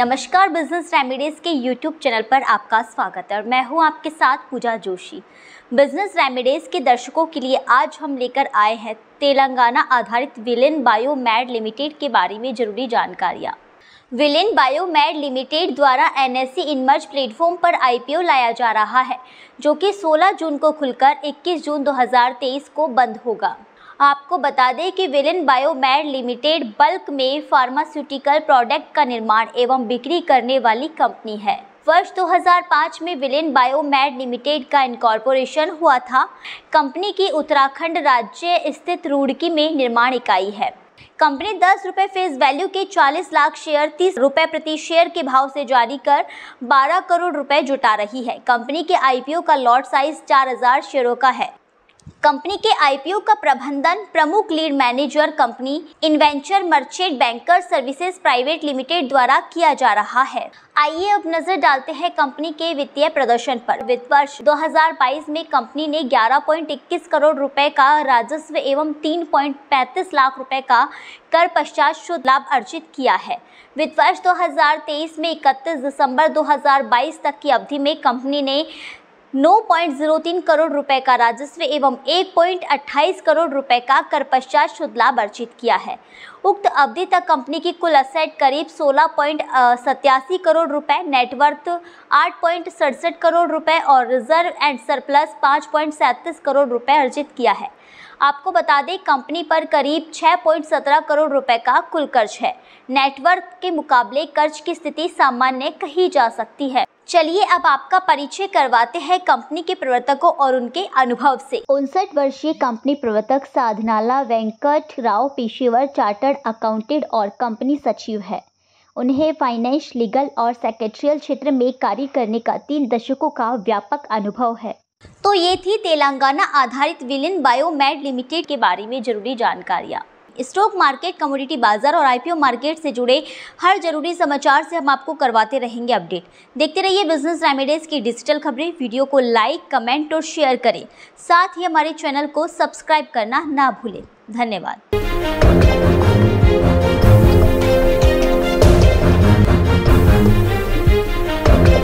नमस्कार Business Remedies के YouTube channel पर आपका स्वागत है और मैं हूं आपके साथ पूजा जोशी बिजनेस रेमिडीज़ के दर्शकों के लिए आज हम लेकर आए हैं तेलंगाना आधारित विलेन बायोमेड लिमिटेड के बारे में जरूरी जानकारियां विलेन बायोमेड लिमिटेड द्वारा N S C emerge platform पर आई लाया जा रहा है जो कि 16 जून को खुलकर 21 जून 2023 को बंद होगा आपको बता दें कि विलन बायोमेड लिमिटेड बल्क में फार्मास्यूटिकल प्रोडक्ट का निर्माण एवं बिक्री करने वाली कंपनी है वर्ष 2005 में विलेन बायोमेड लिमिटेड का इनकॉर्पोरेशन हुआ था कंपनी की उत्तराखंड राज्य स्थित रुड़की में निर्माण इकाई है कंपनी दस रुपये फेस वैल्यू के 40 लाख शेयर तीस रुपये प्रति शेयर के भाव से जारी कर 12 करोड़ रुपए जुटा रही है कंपनी के आईपीओ का लॉट साइज 4000 शेयरों का है कंपनी के आईपीओ का प्रबंधन प्रमुख lead manager company Inventure Merchant Banker Services Private Limited द्वारा किया जा रहा है आइए अब नजर डालते हैं कंपनी के वित्तीय प्रदर्शन पर वित्त वर्ष 2022 में कंपनी ने 11.21 करोड़ रुपए का राजस्व एवं 3.35 लाख रुपए का कर पश्चात शुद्ध लाभ अर्जित किया है वित्त वर्ष 2023 में 31 दिसंबर 2022 तक की अवधि में कंपनी ने 9.03 करोड़ रुपए का राजस्व एवं 1.28 करोड़ रुपए का कर पश्चात शुद्ध लाभ अर्जित किया है उक्त अवधि तक कंपनी की कुल असेट करीब सोलह पॉइंट करोड़ रुपए नेटवर्थ आठ पॉइंट सड़सठ करोड़ रुपए और रिजर्व एंड सरप्लस पाँच पॉइंट सैंतीस करोड़ रुपए अर्जित किया है आपको बता दें कंपनी पर करीब 6.17 करोड़ रुपए का कुल कर्ज है नेटवर्थ के मुकाबले कर्ज की स्थिति सामान्य कही जा सकती है चलिए अब आपका परिचय करवाते हैं कंपनी के प्रवर्तकों और उनके अनुभव से उनसठ वर्षीय कंपनी प्रवर्तक साधनाला वेंकट राव पेशेवर चार्टर्ड अकाउंटेंट और कंपनी सचिव है उन्हें फाइनेंस लीगल और सेक्रेटरियल क्षेत्र में कार्य करने का तीन दशकों का व्यापक अनुभव है तो ये थी तेलंगाना आधारित विलिन बायोमेड लिमिटेड के बारे में जरूरी जानकारियाँ स्टॉक मार्केट कमोडिटी बाजार और आईपीओ मार्केट से जुड़े हर जरूरी समाचार से हम आपको करवाते रहेंगे अपडेट देखते रहिए बिजनेस रेमेडीज की डिजिटल खबरें वीडियो को लाइक कमेंट और शेयर करें साथ ही हमारे चैनल को सब्सक्राइब करना ना भूलें धन्यवाद